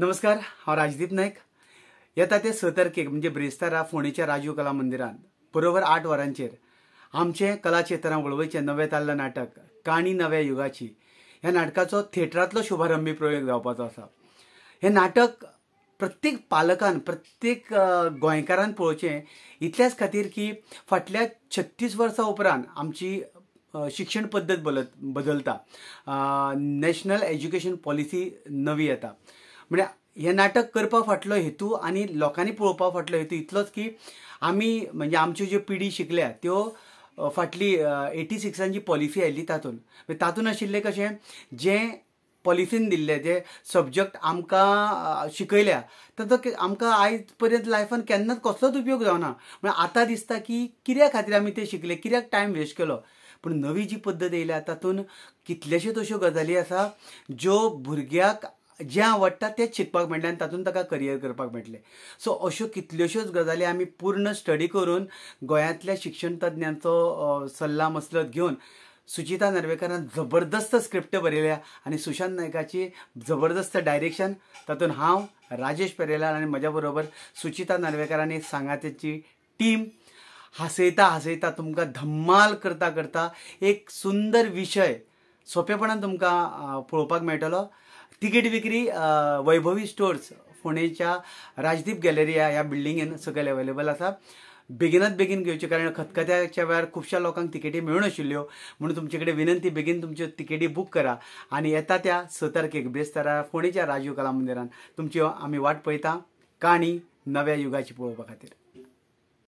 नमस्कार हांव राजदीप नाईक येता ते स तारखेक म्हणजे ब्रेस्तारा फोंडेच्या राजीव कला मंदिरात बरोबर आठ वरांचेर आमचे कला चेतना वळवयचें नवें ताल्लें नाटक काणी नव्या युगाची ह्या नाटकाचो थिएटरांतलो शुभारंभी प्रयोग जावपाचो असा हे नाटक प्रत्येक पालकान प्रत्येक गोंयकारान पळोवचें इतल्याच खातीर की फाटल्या छत्तीस वर्सां उपरांत आमची शिक्षण पद्दत बदलता नॅशनल एज्युकेशन पॉलिसी नवी येता म्हणजे हे नाटक करपा फाटलो हेतू आणि लोकांनी पळोवपा फाटलो हेतू इतलोच की आम्ही म्हणजे आमच्यो ज्यो पिढी शिकल्या त्यो फाटली एटी सिक्सान जी पॉलिसी आयिल्ली तातूंत म्हणजे तातूंत आशिल्लें कशें जे पॉलिसीन दिल्ले जे सब्जेक्ट आमकां शिकयल्या ताचो आमकां आयज पर्यंत लायफान केन्नाच कसलोच उपयोग जावना म्हणजे आतां दिसता की किऱ्या खातीर आमी ते शिकले कित्याक टायम वेस्ट केलो पूण नवी जी पद्दत येयल्या तातूंत कितलेश्योच अश्यो गजाली आसा ज्यो भुरग्याक जे आवडटा तेच शिकपाक मेळटा आनी तातूंत ताका करियर करपाक मेळटलें सो अश्यो कितल्योश्योच गजाली आमी पूर्ण स्टडी करून गोंयांतल्या शिक्षण तज्ञांचो सल्ला मसलत घेवन सुचिता नर्वेकारान जबरदस्त स्क्रिप्ट बरयल्या आनी सुशांत नायकाची जबरदस्त डायरेक्शन तातूंत हांव राजेश पेरेलाल आनी म्हज्या बरोबर सुचिता नर्वेकार आनी तेची टीम हासयता हासयता तुमकां धम्माल करता करता एक सुंदर विशय सोंपेपणान तुमकां पळोवपाक मेळटलो तिकीट विक्री वैभवी स्टोर्स फोंडेच्या राजदीप गॅलरिया ह्या बिल्डिंगेन सकल अवेलेबल असा बेगिनात बेगीन घेवचे कारण खतखत्याच्या वेळार खुबश्या लोकांक तिकेटी मेळनाशिल्ल्यो म्हणून तुमचे कडेन विनंती बेगीन तुमच्यो तिकेटी बूक करा आणि येता त्या स तारखेक बेस्तारा फोंडेच्या राजीव कला मंदिरान तुमच्यो आम्ही वाट पळयता काणी नव्या युगाची पळोवपा खातीर